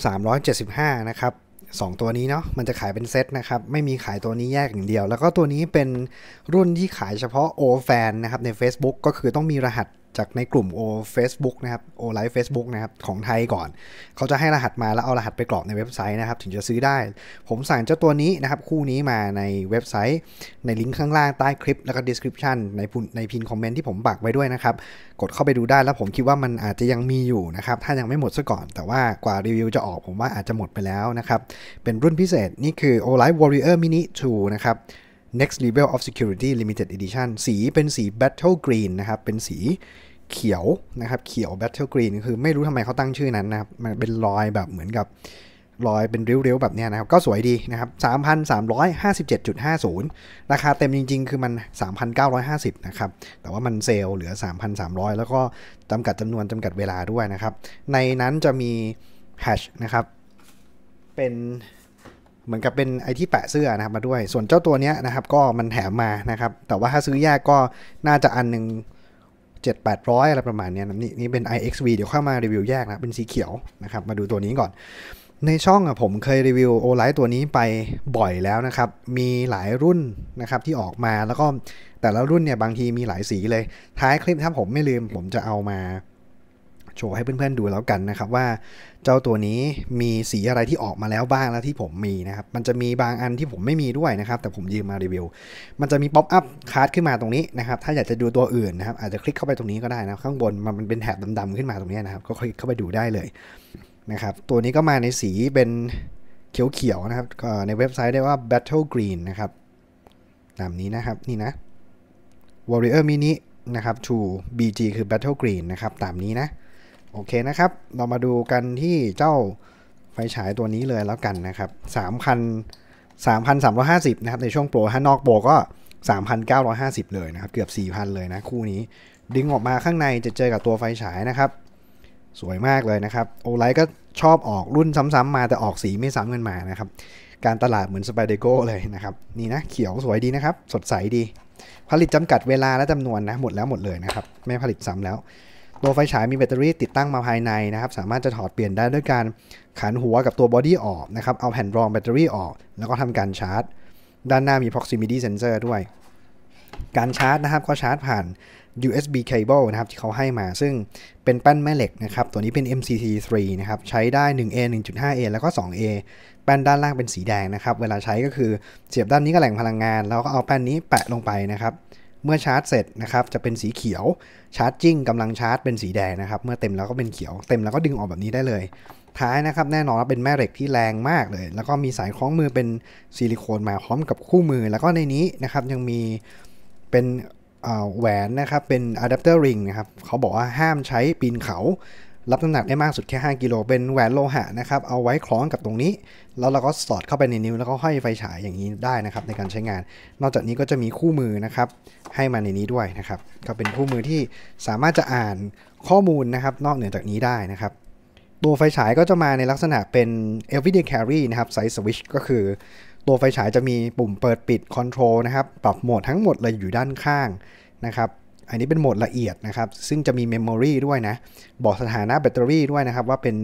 3,375 นะครับ2ตัวนี้เนาะมันจะขายเป็นเซตนะครับ ไม่มีขายตัวนี้แยกอย่างเดียว แล้วก็ตัวนี้เป็นรุ่นที่ขายเฉพาะโอแฟนนะครับ ใน Facebook ก็คือต้องมีรหัสจากในกลุ่มโอ Facebook นะครับโอไลฟ์เฟซบุ๊กนะครับของไทยก่อน เขาจะให้รหัสมาแล้วเอารหัสไปกรอกในเว็บไซต์นะครับถึงจะซื้อได้ ผมสั่งเจ้าตัวนี้นะครับคู่นี้มาในเว็บไซต์ในลิงก์ข้างล่างใต้คลิป แล้วก็ดีสคริปชันในในพินคอมเมนต์ที่ผมปักไว้ด้วยนะครับกดเข้าไปดูได้แล้วผมคิดว่ามันอาจจะยังมีอยู่นะครับถ้ายังไม่หมดซะก่อน แต่ว่ากว่ารีวิวจะออก ผมว่าอาจจะหมดไปแล้วนะครับเป็นรุ่นพิเศษนี่คือโอไ o l i f e w a r อร์มินิ i 2นะครับ Next Level of Security Limited Edition สีเป็นสี Battle Green นะครับ เป็นสีเขียวนะครับ เขียว Battle Green คือไม่รู้ทำไมเขาตั้งชื่อนั้นนะครับ มันเป็นรอยแบบเหมือนกับรอยเป็นริ้วๆ แบบนี้นะครับ ก็สวยดีนะครับ 3,357.50 ราคาเต็มจริงๆ คือมัน 3,950 นะครับ แต่ว่ามันเซลล์เหลือ 3,300 แล้วก็จำกัดจำนวนจำกัดเวลาด้วยนะครับ ในนั้นจะมีแฮชนะครับ เป็นเหมือนกับเป็นไอที่แปะเสื้อนะครับมาด้วย ส่วนเจ้าตัวเนี้ยนะครับก็มันแถมมานะครับ แต่ว่าถ้าซื้อแยกก็น่าจะอันหนึ่ง7 8 0 0 อะไรประมาณนี้นะนี่นี่เป็น IXV เดี๋ยวเข้ามารีวิวแยกนะ เป็นสีเขียวนะครับ มาดูตัวนี้ก่อน ในช่องอะผมเคยรีวิวโอไลท์ตัวนี้ไปบ่อยแล้วนะครับ มีหลายรุ่นนะครับที่ออกมา แล้วก็แต่ละรุ่นเนี่ยบางทีมีหลายสีเลย ท้ายคลิปถ้าผมไม่ลืม ผมจะเอามาโชว์ให้เพื่อนๆดูแล้วกันนะครับว่าเจ้าตัวนี้มีสีอะไรที่ออกมาแล้วบ้างแล้วที่ผมมีนะครับ มันจะมีบางอันที่ผมไม่มีด้วยนะครับ แต่ผมยืมมารีวิว มันจะมีป๊อปอัพคาร์ดขึ้นมาตรงนี้นะครับ ถ้าอยากจะดูตัวอื่นนะครับ อาจจะคลิกเข้าไปตรงนี้ก็ได้นะข้างบนมันเป็นแถบดำๆขึ้นมาตรงนี้นะครับ ก็คลิกเข้าไปดูได้เลยนะครับ ตัวนี้ก็มาในสีเป็นเขียวๆนะครับในเว็บไซต์ได้ว่า Battle Green นะครับตามนี้นะครับนี่นะ Warrior Mini นะครับ to BG คือ Battle Green นะครับตามนี้นะโอเคนะครับ เรามาดูกันที่เจ้าไฟฉายตัวนี้เลยแล้วกันนะครับ3,000 3,350นะครับ ในช่วงโปรถ้านอกโปรก็ 3,950 เลยนะครับ เกือบ 4,000 เลยนะคู่นี้ ดึงออกมาข้างในจะเจอกับตัวไฟฉายนะครับ สวยมากเลยนะครับ โอไลท์ก็ชอบออกรุ่นซ้ำๆมาแต่ออกสีไม่ซ้ำกันมานะครับ การตลาดเหมือนสไปเดโก้เลยนะครับ นี่นะ เขียวสวยดีนะครับ สดใสดี ผลิตจำกัดเวลาและจำนวนนะหมดแล้วหมดเลยนะครับ ไม่ผลิตซ้ำแล้วตัวไฟฉายมีแบตเตอรี่ติดตั้งมาภายในนะครับ สามารถจะถอดเปลี่ยนได้ด้วยการขันหัวกับตัวบอดี้ออกนะครับ เอาแผ่นรองแบตเตอรี่ออก แล้วก็ทำการชาร์จด้านหน้ามี proximity sensor ด้วย การชาร์จนะครับก็ชาร์จผ่าน USB cable นะครับที่เขาให้มา ซึ่งเป็นแป้นแม่เหล็กนะครับ ตัวนี้เป็น MCT3 นะครับ ใช้ได้ 1A 1.5A แล้วก็ 2A แป้นด้านล่างเป็นสีแดงนะครับ เวลาใช้ก็คือเสียบด้านนี้กับแหล่งพลังงาน แล้วก็เอาแป้นนี้แปะลงไปนะครับเมื่อชาร์จเสร็จนะครับจะเป็นสีเขียวชาร์จจิ้งกำลังชาร์จ เป็นสีแดงนะครับเมื่อเต็มแล้วก็เป็นเขียวเต็มแล้วก็ดึงออกแบบนี้ได้เลย ท้ายนะครับแน่นอนว่าเป็นแม่เหล็กที่แรงมากเลย แล้วก็มีสายคล้องมือเป็นซิลิโคนมาพร้อมกับคู่มือ แล้วก็ในนี้นะครับยังมีเป็นแหวนนะครับเป็นอะแดปเตอร์ริงนะครับเขาบอกว่าห้ามใช้ปีนเขารับน้ำหนักได้มากสุดแค่ 5 กิโลเป็นแหวนโลหะนะครับ เอาไว้คล้องกับตรงนี้ แล้วเราก็สอดเข้าไปในนิ้วแล้วก็ห้อยไฟฉายอย่างนี้ได้นะครับ ในการใช้งาน นอกจากนี้ก็จะมีคู่มือนะครับให้มาในนี้ด้วยนะครับ ก็เป็นคู่มือที่สามารถจะอ่านข้อมูลนะครับนอกเหนือจากนี้ได้นะครับ ตัวไฟฉายก็จะมาในลักษณะเป็น everyday carry นะครับไซส์สวิชก็คือ ตัวไฟฉายจะมีปุ่มเปิดปิดคอนโทรลนะครับปรับโหมดทั้งหมดเลยอยู่ด้านข้างนะครับอันนี้เป็นโหมดละเอียดนะครับ ซึ่งจะมีเมมโมรีด้วยนะ บอกสถานะแบตเตอรี่ด้วยนะครับ ว่าเป็น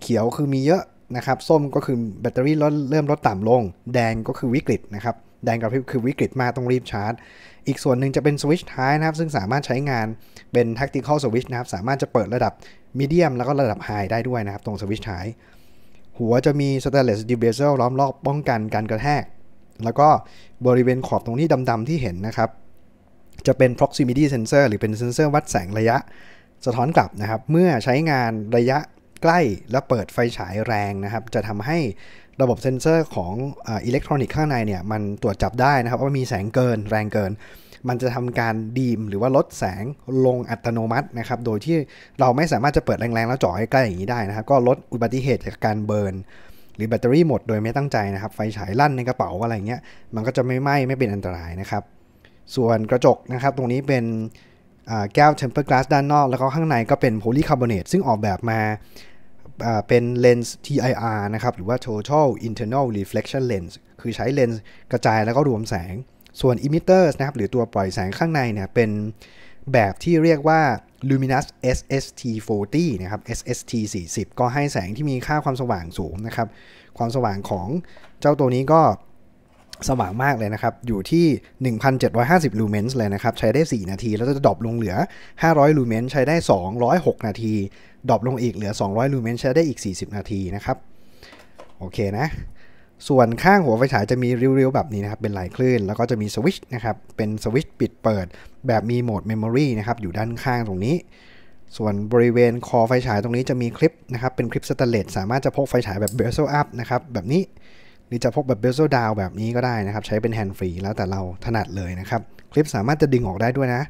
เขียวคือมีเยอะนะครับ ส้มก็คือแบตเตอรี่ลดเริ่มลดต่ำลง แดงก็คือวิกฤตนะครับ แดงกับพริบคือวิกฤตมากต้องรีบชาร์จ อีกส่วนหนึ่งจะเป็นสวิตช์ท้ายนะครับ ซึ่งสามารถใช้งานเป็นทั c ติคอลสวิ t ชนะครับ สามารถจะเปิดระดับมีเดียมแล้วก็ระดับไฮได้ด้วยนะครับ ตรงสวิตช์ท้าย หัวจะมีสเตเลสดิเบเซลล้อมรอบป้องกันการกระแทก แล้วก็บริเวณขอบตรงนี้ดำๆที่เห็นนะครับจะเป็น proximity sensor หรือเป็นเซนเซอร์วัดแสงระยะ สะท้อนกลับนะครับ เมื่อใช้งานระยะใกล้และเปิดไฟฉายแรงนะครับ จะทำให้ระบบเซนเซอร์ของอิเล็กทรอนิกส์ข้างในเนี่ยมันตรวจจับได้นะครับ ว่ามีแสงเกิน แรงเกิน มันจะทำการดีมหรือว่าลดแสงลงอัตโนมัตินะครับ โดยที่เราไม่สามารถจะเปิดแรงๆแล้วจ่อใกล้อย่างนี้ได้นะครับ ก็ลดอุบัติเหตุจากการเบิร์นหรือแบตเตอรี่หมดโดยไม่ตั้งใจนะครับไฟฉายลั่นในกระเป๋าอะไรเงี้ยมันก็จะไม่ไหม้ไม่เป็นอันตรายนะครับส่วนกระจกนะครับตรงนี้เป็นแก้ว tempered glass ด้านนอก แล้วก็ข้างในก็เป็นโพลีคาร์บอเนตซึ่งออกแบบมาเป็นเลนส์ TIR นะครับหรือว่า total internal reflection lens คือใช้เลนส์กระจายแล้วก็รวมแสง ส่วน emitters นะครับหรือตัวปล่อยแสงข้างในเนี่ยเป็นแบบที่เรียกว่า luminous SST 40นะครับ SST 40ก็ให้แสงที่มีค่าความสว่างสูงนะครับความสว่างของเจ้าตัวนี้ก็สว่างมากเลยนะครับ อยู่ที่ 1,750 ลูเมนส์เลยนะครับ ใช้ได้ 4 นาที แล้วจะดรอปลงเหลือ 500 ลูเมนส์ ใช้ได้ 206 นาที ดรอปลงอีกเหลือ 200 ลูเมนส์ ใช้ได้อีก 40 นาทีนะครับ โอเคนะ ส่วนข้างหัวไฟฉายจะมีริ้วๆ แบบนี้นะครับ เป็นหลายคลื่น แล้วก็จะมีสวิตช์นะครับ เป็นสวิตช์ปิดเปิด แบบมีโหมดเมมโมรีนะครับ อยู่ด้านข้างตรงนี้ ส่วนบริเวณคอไฟฉายตรงนี้จะมีคลิปนะครับ เป็นคลิปสแตนเลสสามารถจะพกไฟฉายแบบเบร z ซ์อัพนะครับ แบบนี้หรือจะพกแบบเบลโซดาวแบบนี้ก็ได้นะครับ ใช้เป็นแฮนด์ฟรีแล้วแต่เราถนัดเลยนะครับ คลิปสามารถจะดึงออกได้ด้วยนะ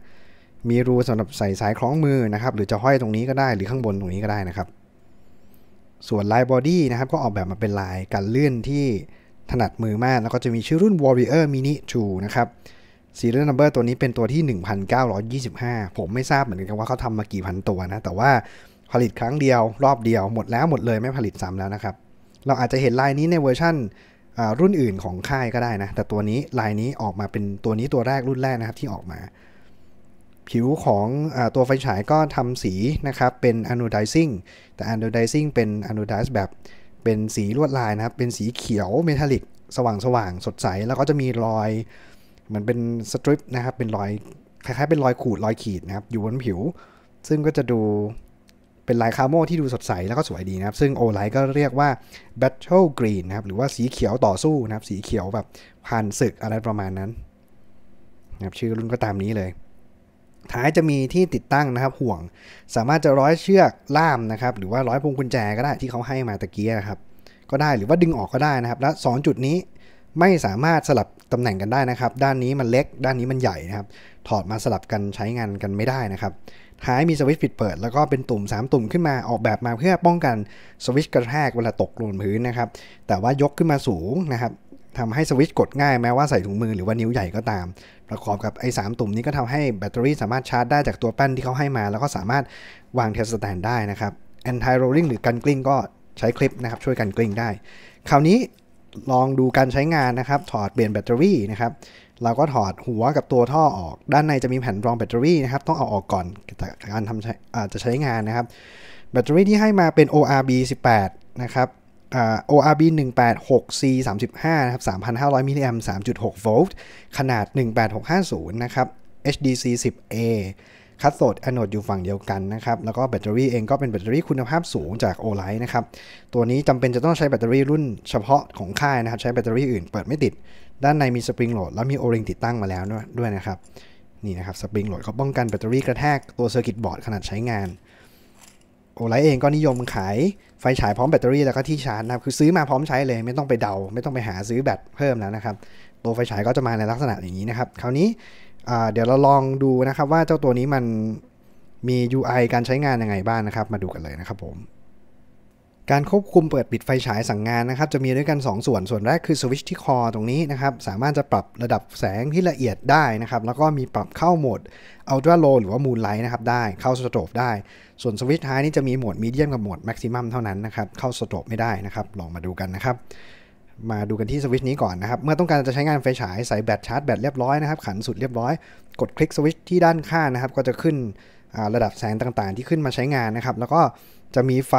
มีรูสำหรับใส่สายคล้องมือนะครับ หรือจะห้อยตรงนี้ก็ได้หรือข้างบนตรงนี้ก็ได้นะครับ ส่วนลายบอดี้นะครับก็ออกแบบมาเป็นลายกันเลื่อนที่ถนัดมือมากแล้วก็จะมีชื่อรุ่น Warrior Mini 2นะครับซีเรียลนัมเบอร์ตัวนี้เป็นตัวที่ 1925 ผมไม่ทราบเหมือนกันว่าเขาทำมากี่พันตัวนะแต่ว่าผลิตครั้งเดียวรอบเดียว หมดแล้วหมดเลยไม่ผลิตซ้ำแล้วนะครับเราอาจจะเห็นลายนี้ในเวอร์ชั่นรุ่นอื่นของค่ายก็ได้นะแต่ตัวนี้ลายนี้ออกมาเป็นตัวนี้ตัวแรกรุ่นแรกนะครับที่ออกมา ผิวของอตัวไฟฉายก็ทำสีนะครับเป็น anodizing แต่ anodizing เป็น anodize แบบเป็นสีลวดลายนะครับ เป็นสีเขียวเมทัลลิกสว่างสว่างสดใสแล้วก็จะมีรอยเหมือนเป็นสตริปนะครับเป็นรอยคล้ายๆเป็นรอยขูดรอยขีดนะครับอยู่บนผิว ซึ่งก็จะดูเป็นลายคาโมที่ดูสดใส แล้วก็สวยดีนะครับ ซึ่งโอไลท์ก็เรียกว่า Battle Green นะครับ หรือว่าสีเขียวต่อสู้นะครับ สีเขียวแบบผ่านศึกอะไรประมาณนั้นนะครับชื่อรุ่นก็ตามนี้เลยท้ายจะมีที่ติดตั้งนะครับ ห่วง สามารถจะร้อยเชือกล่ามนะครับ หรือว่าร้อยพวงกุญแจก็ได้ที่เขาให้มาตะเกียนะครับ ก็ได้หรือว่าดึงออกก็ได้นะครับ และ2จุดนี้ไม่สามารถสลับตำแหน่งกันได้นะครับ ด้านนี้มันเล็ก ด้านนี้มันใหญ่นะครับ ถอดมาสลับกันใช้งานกันไม่ได้นะครับหายมีสวิตช์ปิดเปิด แล้วก็เป็นตุ่ม 3 ตุ่มขึ้นมาออกแบบมาเพื่อป้องกัน สวิตช์กระแทกเวลาตกลงพื้นนะครับ แต่ว่ายกขึ้นมาสูงนะครับทำให้สวิตช์กดง่ายแม้ว่าใส่ถุงมือหรือว่านิ้วใหญ่ก็ตาม ประกอบกับไอ้สตุ่มนี้ก็ทำให้แบตเตอรี่ สามารถชาร์จได้จากตัวแป้นที่เขาให้มา แล้วก็สามารถวางเทสตสแตนได้นะครับ anti rolling หรือกันกลิ้งก็ใช้คลิปนะครับช่วยกันกลิ้งได้ คราวนี้ลองดูการใช้งานนะครับ ถอดเปลี่ยนแบตเตอรี่นะครับเราก็ถอดหัวกับตัวท่อออกด้านในจะมีแผ่นรองแบตเตอรี่นะครับ ต้องเอาออกก่อนการทำอาจจะใช้งานนะครับ แบตเตอรี่ที่ให้มาเป็น ORB 18นะครับ ORB 186 C 35นะครับ 3,500มิลลิแอมป์3.6โวลต์ขนาด 18650 นะครับ HDC 10A คัสโซดแอนโอดอยู่ฝั่งเดียวกันนะครับแล้วก็แบตเตอรี่เองก็เป็นแบตเตอรี่คุณภาพสูงจากโอไลท์นะครับตัวนี้จำเป็นจะต้องใช้แบตเตอรี่รุ่นเฉพาะของค่ายนะครับใช้แบตเตอรี่อื่น เปิดไม่ติด ด้านในมีสปริงโหลดแล้วมีโอริงติดตั้งมาแล้วด้วยนะครับนี่นะครับสปริงโหลดเขาป้องกันแบตเตอรี่กระแทกตัวเซอร์กิตบอร์ดขนาดใช้งานโอไลท์เองก็นิยมขายไฟฉายพร้อมแบตเตอรี่แล้วก็ที่ชาร์จนะครับคือซื้อมาพร้อมใช้เลย ไม่ต้องไปเดา ไม่ต้องไปหาซื้อแบตเพิ่มแล้วนะครับตัวไฟฉายก็จะมาในลักษณะอย่างนี้นะครับคราวนี้เดี๋ยวเราลองดูนะครับว่าเจ้าตัวนี้มันมี UI การใช้งานยังไงบ้างนะครับ มาดูกันเลยนะครับผม การควบคุมเปิดปิดไฟฉายสั่งงานนะครับ จะมีด้วยกัน 2ส่วน ส่วนแรกคือสวิตช์ที่คอตรงนี้นะครับ สามารถจะปรับระดับแสงที่ละเอียดได้นะครับ แล้วก็มีปรับเข้าโหมดัลตร้าโลหรือว่ามูนไลท์นะครับได้เข้าสโตรบได้ ส่วนสวิตช์ท้ายนี้จะมีโหมดมีเดียมกับโหมดแม็กซิมัมเท่านั้นนะครับ เข้าสโตรบไม่ได้นะครับ ลองมาดูกันนะครับมาดูกันที่สวิตช์นี้ก่อนนะครับ เมื่อต้องการจะใช้งานไฟฉายใส่แบตชาร์จแบตเรียบร้อยนะครับ ขันสุดเรียบร้อย กดคลิกสวิตช์ที่ด้านข้างนะครับ ก็จะขึ้นระดับแสงต่างๆ ที่ขึ้นมาใช้งานนะครับ แล้วก็จะมีไฟ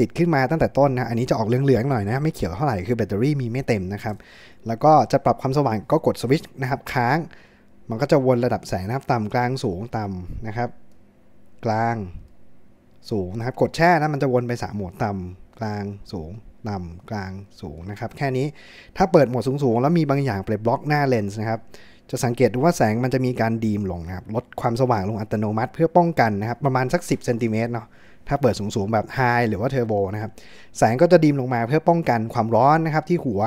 ติดขึ้นมาตั้งแต่ต้นนะอันนี้จะออกเหลืองๆหน่อยนะไม่เขียวเท่าไหร่คือแบตเตอรี่มีไม่เต็มนะครับแล้วก็จะปรับความสว่างก็กดสวิตช์นะครับ ค้าง มันก็จะวนระดับแสงนะครับต่ำกลางสูงต่ำนะครับ กลาง สูงนะครับ กดแช่นะมันจะวนไป3โหมดต่ำกลางสูงต่ากลางสูงนะครับแค่นี้ถ้าเปิดโหมดสูงๆ แล้วมีบางอย่างไปบล็อกหน้าเลนส์นะครับจะสังเกตดูว่าแสงมันจะมีการดีมลงนะครับลดความสว่างลงอัตโนมัติเพื่อป้องกันนะครับ ประมาณสัก 10เซนติเมตรเนาะถ้าเปิดสูงๆแบบไฮหรือว่าเทอร์โบนะครับแสงก็จะดีมลงมาเพื่อป้องกันความร้อนนะครับที่หัว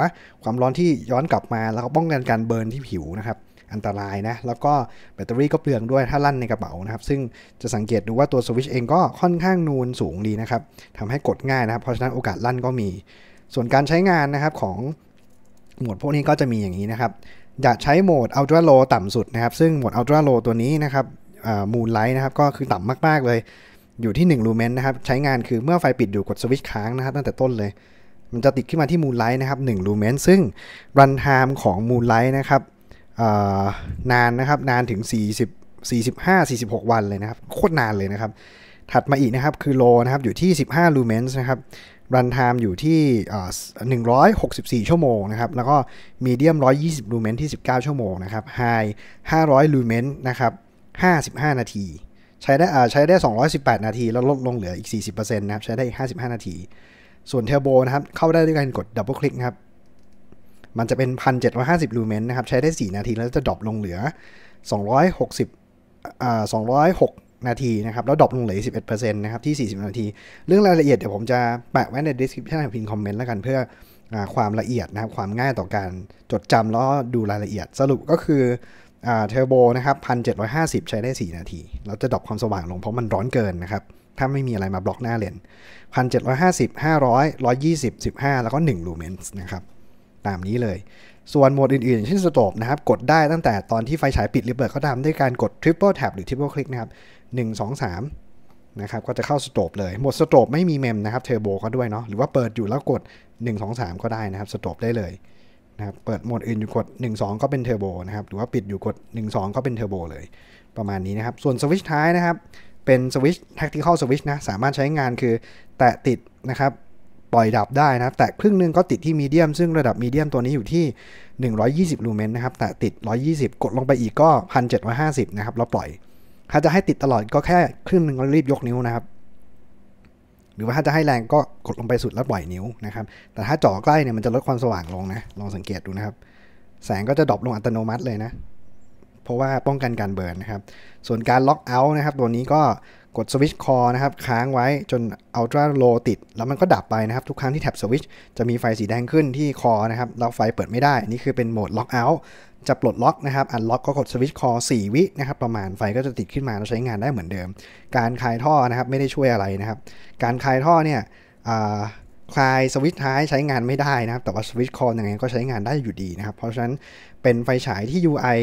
ความร้อนที่ย้อนกลับมา แล้วก็ป้องกันการเบิร์นที่ผิวนะครับอันตรายนะ แล้วก็แบตเตอรี่ก็เปลืองด้วยถ้าลั่นในกระเป๋านะครับ ซึ่งจะสังเกตดูว่าตัวสวิชเองก็ค่อนข้างนูนสูงดีนะครับ ทำให้กดง่ายนะครับ เพราะฉะนั้นโอกาสลั่นก็มี ส่วนการใช้งานนะครับของโหมดพวกนี้ก็จะมีอย่างนี้นะครับอย่าใช้โหมด Ultra Low ต่ำสุดนะครับ ซึ่งโหมด Ultra Low ตัวนี้นะครับมูนไลท์นะครับ ก็คือต่ำมาก ๆ เลย อยู่ที่1ลูเมนนะครับ ใช้งานคือเมื่อไฟปิดอยู่กดสวิชค้างนะครับตั้งแต่ต้นเลย มันจะติดขึ้นมาที่มูนไลท์นะครับ1ลูเมน ซึ่งรันไทม์ของมูนไลท์นะครับนานนะครับนานถึง 40 45 46 วันเลยนะครับ โคตรนานเลยนะครับ ถัดมาอีกนะครับ คือโลนะครับอยู่ที่ 15 ลูเมนส์นะครับรันไทม์อยู่ที่ 164 ชั่วโมงนะครับ แล้วก็มีเดียม 120 ลูเมนที่ 19 ชั่วโมงนะครับไฮ 500 ลูเมนนะครับ 55 นาที ใช้ได้ใช้ได้ 218 นาที แล้วลดลงเหลืออีก 40%นะครับ ใช้ได้ 55 นาที ส่วนเทอร์โบนะครับ เข้าได้ด้วยการกดดับเบิลคลิกนะครับมันจะเป็น 1,750 ลูเมนนะครับ ใช้ได้ 4 นาที แล้วจะดรอปลงเหลือ 260อ่า206 นาทีนะครับ แล้วดรอปลงเหลือ 11%นะครับ ที่ 40 นาที เรื่องรายละเอียดเดี๋ยวผมจะแปะไว้ใน description พิมพ์คอมเมนต์แล้วกันเพื่อความละเอียดนะครับ ความง่ายต่อการจดจำแล้วดูรายละเอียด สรุปก็คือเทอร์โบนะครับ 1750 ใช้ได้ 4 นาที เราจะดรอปความสว่างลงเพราะมันร้อนเกินนะครับ ถ้าไม่มีอะไรมาบล็อกหน้าเลน1750 500 120 15 แล้วก็1ลูเมนส์นะครับตามนี้เลย ส่วนโหมดอื่นๆเช่นสโตปนะครับ กดได้ตั้งแต่ตอนที่ไฟฉายปิดหรือเปิดก็ตามด้วยการกด Triple Tab หรือ Triple Click นะครับ1 2 3นะครับก็จะเข้าสโตปเลยโหมดสโตปไม่มีเมมนะครับเทอร์โบก็ด้วยเนาะหรือว่าเปิดอยู่แล้วกด1 2 3 ก็ได้นะครับสโตปได้เลยนะครับเปิดโหมดอื่นอยู่กด1 2ก็เป็นเทอร์โบนะครับหรือว่าปิดอยู่กด1 2ก็เป็นเทอร์โบเลยประมาณนี้นะครับส่วนสวิตช์ท้ายนะครับเป็นสวิตช์ท็กติคอลสวิชนะสามารถใช้งานคือแตะติดนะครับปล่อยดับได้นะครับแต่ครึ่งนึงก็ติดที่มีเดียม ซึ่งระดับมีเดียมตัวนี้อยู่ที่ 120 ลูเมนนะครับ แต่ติด 120 กดลงไปอีกก็ 1750 นะครับ แล้วปล่อย ถ้าจะให้ติดตลอดก็แค่ครึ่งนึงก็รีบยกนิ้วนะครับหรือว่าถ้าจะให้แรงก็กดลงไปสุดแล้วปล่อยนิ้วนะครับ แต่ถ้าจ่อใกล้เนี่ยมันจะลดความสว่างลงนะ ลองสังเกตดูนะครับ แสงก็จะดรอปลงอัตโนมัติเลยนะเพราะว่าป้องกันการเบิร์นนะครับ ส่วนการล็อกเอาท์นะครับ ตัวนี้ก็กดสวิตช์คอนะครับค้างไว้จนอัลตราโลติด แล้วมันก็ดับไปนะครับทุกครั้งที่แท็บสวิตช์จะมีไฟสีแดงขึ้นที่คอนะครับแล้วไฟเปิดไม่ได้ นี่คือเป็นโหมดล็อกเอาท์จะปลดล็อกนะครับอันล็อกก็กดสวิตช์คอ4วินะครับ ประมาณไฟก็จะติดขึ้นมาเราใช้งานได้เหมือนเดิม การคลายท่อนะครับ ไม่ได้ช่วยอะไรนะครับ การคลายท่อเนี่ยคลายสวิตช์ท้ายใช้งานไม่ได้นะครับแต่ว่าสวิตช์คอยังไงก็ใช้งานได้อยู่ดีนะครับ เพราะฉะนั้นเป็นไฟฉายที่ UI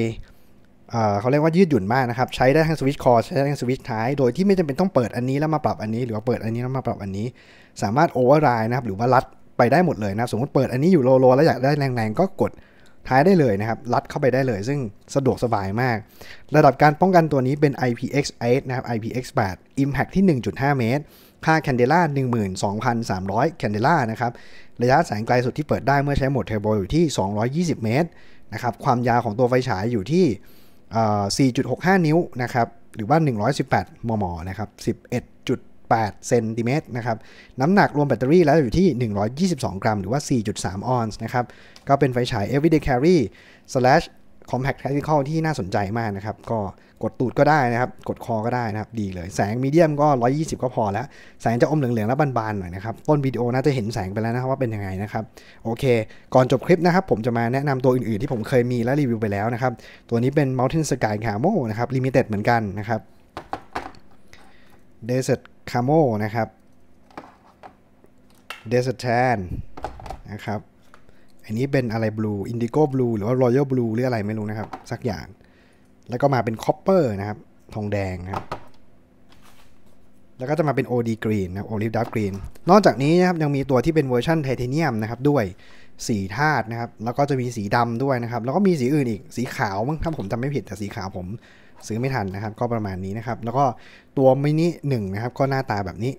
เขาเรียกว่ายืดหยุ่นมากนะครับใช้ได้ทั้งสวิตช์คอร์ใช้ได้ทั้งสวิตช์ท้าย โดยที่ไม่จำเป็นต้องเปิดอันนี้แล้วมาปรับอันนี้ หรือว่าเปิดอันนี้แล้วมาปรับอันนี้ สามารถโอเวอร์ไรด์นะครับหรือว่ารัดไปได้หมดเลยนะ สมมติเปิดอันนี้อยู่โลโลแล้วอยากได้แรงๆ ก็กดท้ายได้เลยนะครับรัดเข้าไปได้เลยซึ่งสะดวกสบายมาก ระดับการป้องกันตัวนี้เป็น IPX8 นะครับ IPX8 Impact ที่1.5เมตรค่าแคนเดล่า12,300แคนเดล่านะครับระยะแสงไกลสุดที่เปิดได้เมื่อใช้โหมดเทอร์โบอยู่ที่220 เมตรนะครับความยาวของตัวไฟฉายอยู่ที่4.65 นิ้วนะครับ หรือว่า 118 มม นะครับ 11.8เซนติเมตรนะครับ น้ำหนักรวมแบตเตอรี่แล้วอยู่ที่ 122 กรัม หรือว่า 4.3ออนซ์นะครับ ก็เป็นไฟฉาย everyday carry slash Compact Tactical ที่น่าสนใจมากนะครับ ก็กดตูดก็ได้นะครับ กดคอก็ได้นะครับ ดีเลยแสงมีเดียมก็ 120 ก็พอแล้วแสงจะอมเหลือง ๆ แล้วบานๆหน่อยนะครับต้นวิดีโอน่าจะเห็นแสงไปแล้วนะครับว่าเป็นยังไงนะครับ โอเค ก่อนจบคลิปนะครับ ผมจะมาแนะนำตัวอื่นๆที่ผมเคยมีและรีวิวไปแล้วนะครับ ตัวนี้เป็น Mountain Sky Camo นะครับ Limited เหมือนกันนะครับ Desert Camo นะครับ Desert Tan นะครับอันนี้เป็นอะไรบลูอินดิโก้บลูหรือว่ารอยัลบลูหรืออะไรไม่รู้นะครับ สักอย่าง แล้วก็มาเป็นคอปเปอร์นะครับทองแดงนะครับแล้วก็จะมาเป็น OD Green นะโอลิ a ดับกรีนนอกจากนี้นะครับยังมีตัวที่เป็นเวอร์ชันไทเทเนียมนะครับด้วยสีธาตุนะครับ แล้วก็จะมีสีดำด้วยนะครับ แล้วก็มีสีอื่นอีกสีขาวมั้งถ้าผมจำไม่ผิดแต่สีขาวผม ซื้อไม่ทันนะครับก็ประมาณนี้นะครับ แล้วก็ตัวมินิหนึ่งนะครับก็หน้าตาแบบนี้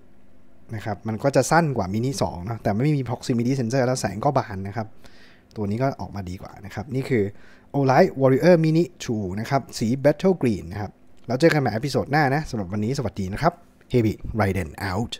นะครับมันก็จะสั้นกว่ามินิสองนะแต่ไม่มี proximity sensor แล้วแสงก็บานนะครับตัวนี้ก็ออกมาดีกว่านะครับ นี่คือ Olight Warrior Mini 2 นะครับ สี Battle Green นะครับ แล้วเจอกันใหม่อพิโซดหน้านะสำหรับวันนี้สวัสดีนะครับ Heavy r i d e n out